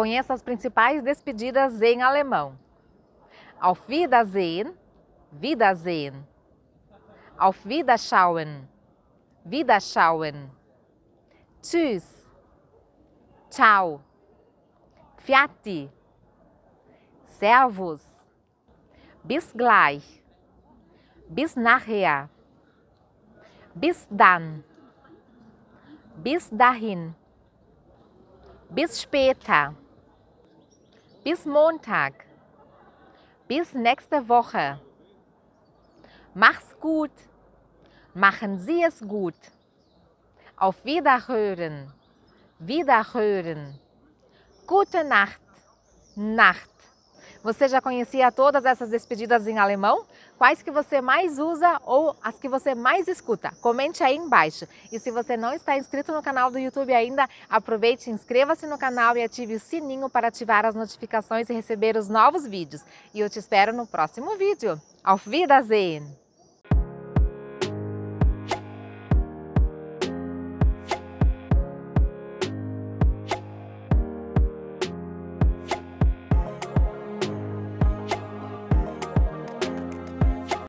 Conheça as principais despedidas em alemão. Auf Wiedersehen, Wiedersehen. Auf Wiederschauen, Wiederschauen. Tschüss, Tchau. Fiat. Servus. Bis gleich. Bis nachher. Bis dann. Bis dahin. Bis später. Bis Montag. Bis nächste Woche. Mach's gut. Machen Sie es gut. Auf Wiederhören. Wiederhören. Gute Nacht. Nacht. Você já conhecia todas essas despedidas em alemão? Quais que você mais usa ou as que você mais escuta? Comente aí embaixo. E se você não está inscrito no canal do YouTube ainda, aproveite, inscreva-se no canal e ative o sininho para ativar as notificações e receber os novos vídeos. E eu te espero no próximo vídeo. Auf Wiedersehen!